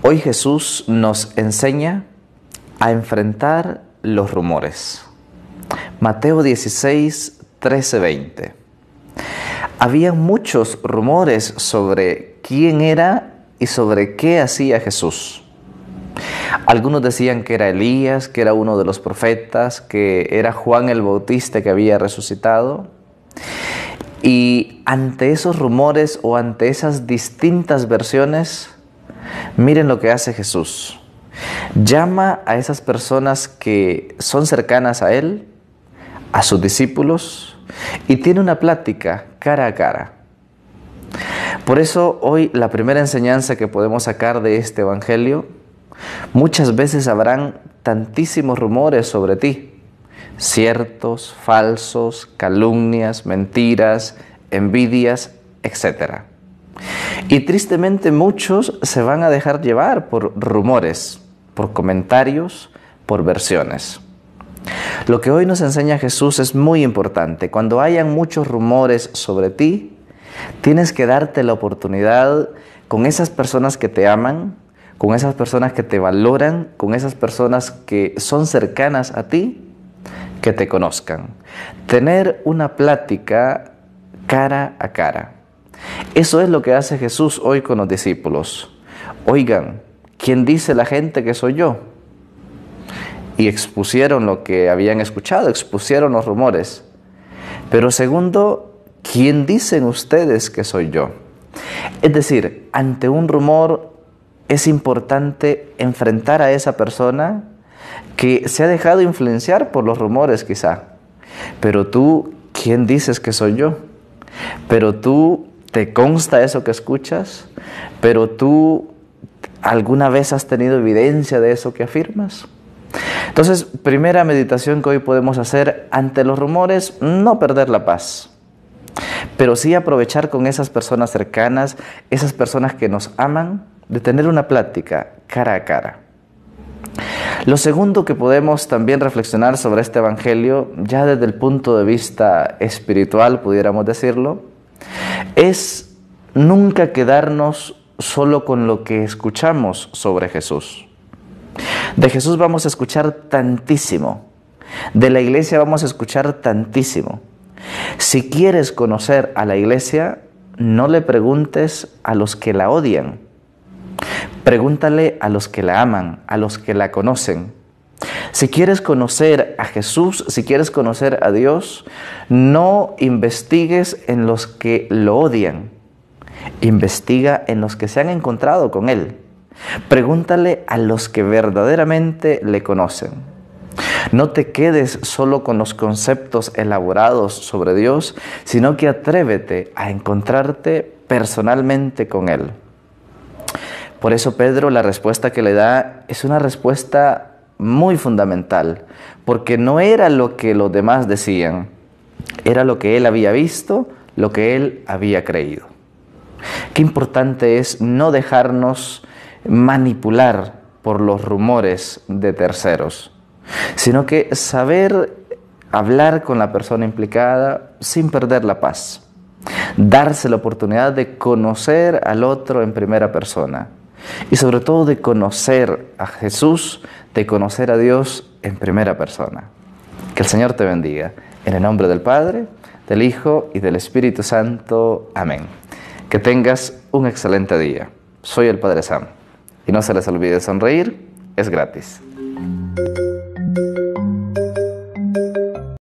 Hoy Jesús nos enseña a enfrentar los rumores. Mateo 16, 13, 20. Había muchos rumores sobre quién era y sobre qué hacía Jesús. Algunos decían que era Elías, que era uno de los profetas, que era Juan el Bautista que había resucitado. Y ante esos rumores o ante esas distintas versiones, miren lo que hace Jesús. Llama a esas personas que son cercanas a Él, a sus discípulos, y tiene una plática cara a cara. Por eso hoy la primera enseñanza que podemos sacar de este Evangelio, muchas veces habrán tantísimos rumores sobre ti, ciertos, falsos, calumnias, mentiras, envidias, etc. Y tristemente muchos se van a dejar llevar por rumores, por comentarios, por versiones. Lo que hoy nos enseña Jesús es muy importante. Cuando hayan muchos rumores sobre ti, tienes que darte la oportunidad con esas personas que te aman, con esas personas que te valoran, con esas personas que son cercanas a ti, que te conozcan. Tener una plática cara a cara. Eso es lo que hace Jesús hoy con los discípulos. Oigan, ¿quién dice la gente que soy yo? Y expusieron lo que habían escuchado, expusieron los rumores. Pero segundo, ¿quién dicen ustedes que soy yo? Es decir, ante un rumor es importante enfrentar a esa persona que se ha dejado influenciar por los rumores quizá. Pero tú, ¿quién dices que soy yo? Pero tú, ¿te consta eso que escuchas? Pero tú, ¿alguna vez has tenido evidencia de eso que afirmas? Entonces, primera meditación que hoy podemos hacer ante los rumores, no perder la paz pero sí aprovechar con esas personas cercanas, esas personas que nos aman, de tener una plática cara a cara. Lo segundo que podemos también reflexionar sobre este Evangelio, ya desde el punto de vista espiritual, pudiéramos decirlo, es nunca quedarnos solo con lo que escuchamos sobre Jesús. De Jesús vamos a escuchar tantísimo, de la iglesia vamos a escuchar tantísimo. Si quieres conocer a la iglesia, no le preguntes a los que la odian, Pregúntale a los que la aman, a los que la conocen. Si quieres conocer a Jesús, si quieres conocer a Dios, no investigues en los que lo odian. Investiga en los que se han encontrado con Él. Pregúntale a los que verdaderamente le conocen. No te quedes solo con los conceptos elaborados sobre Dios, sino que atrévete a encontrarte personalmente con Él. Por eso Pedro la respuesta que le da es una respuesta muy fundamental, porque no era lo que los demás decían, era lo que él había visto, lo que él había creído. Qué importante es no dejarnos manipular por los rumores de terceros, sino que saber hablar con la persona implicada sin perder la paz, darse la oportunidad de conocer al otro en primera persona y sobre todo de conocer a Jesús, de conocer a Dios en primera persona. Que el Señor te bendiga. En el nombre del Padre, del Hijo y del Espíritu Santo. Amén. Que tengas un excelente día. Soy el Padre Sam. Y no se les olvide sonreír, es gratis.